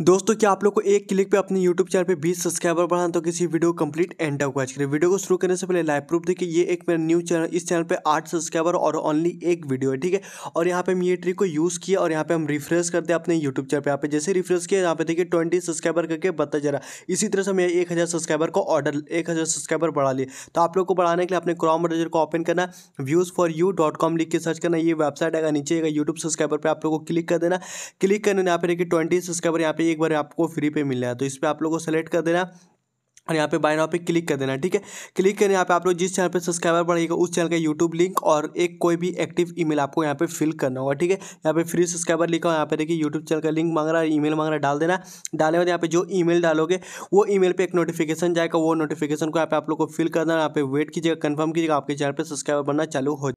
दोस्तों क्या आप लोग को एक क्लिक पे अपने YouTube चैनल पे 20 सब्सक्राइबर बढ़ाना तो किसी वीडियो कंप्लीट एंड तक वॉच करें वीडियो को शुरू करने से पहले लाइव प्रूफ देखिए ये एक मेरा न्यू चैनल इस चैनल पे आठ सब्सक्राइबर और ओनली एक वीडियो है ठीक है और यहाँ पे हम ये ट्रिक को यूज़ किया और यहाँ पे हम रिफ्रेश करते हैं अपने यूट्यूब चैनल पर यहाँ पे जैसे रिफ्रेश किया यहाँ पे देखिए ट्वेंटी सब्सक्राइबर करके बता जा रहा इसी तरह से मैं एक सब्सक्राइबर को ऑर्डर एक सब्सक्राइबर बढ़ा लिया तो आप लोग को बढ़ाने के लिए अपने क्रॉम ब्राउजर को ओपन करना views for you dot com लिख के सर्च करना ये वेबसाइट आएगा नीचे यूट्यूब सब्सक्राइबर पर आप लोग को क्लिक कर देना क्लिक करना यहाँ पे देखिए ट्वेंटी सब्सक्राइबर यहाँ पे ये एक बार आपको फ्री पे मिल रहा है तो इस पर आप लोग को सेलेक्ट कर देना और यहाँ पे बाय नाउ पे क्लिक कर देना ठीक है क्लिक करने यहाँ पे आप लोग जिस चैनल पे सब्सक्राइबर बढ़ेगा उस चैनल का यूट्यूब लिंक और एक कोई भी एक्टिव ईमेल आपको यहाँ पे फिल करना होगा ठीक है यहाँ पे फ्री सब्सक्राइबर लिखा हो यहाँ पे देखिए यूट्यूब चैनल का लिंक मांग रहा है ईमेल मांग रहा है डाल देना डालने बाद यहाँ पे जो ईमेल डालोगे वो ईमेल पे एक नोटिफिकेशन जाएगा वो नोटिफिकेशन को यहाँ पे आप लोग को फिल करना यहाँ पे वेट कीजिएगा कन्फर्म कीजिएगा आपके चैनल पर सब्सक्राइबर बनना चालू हो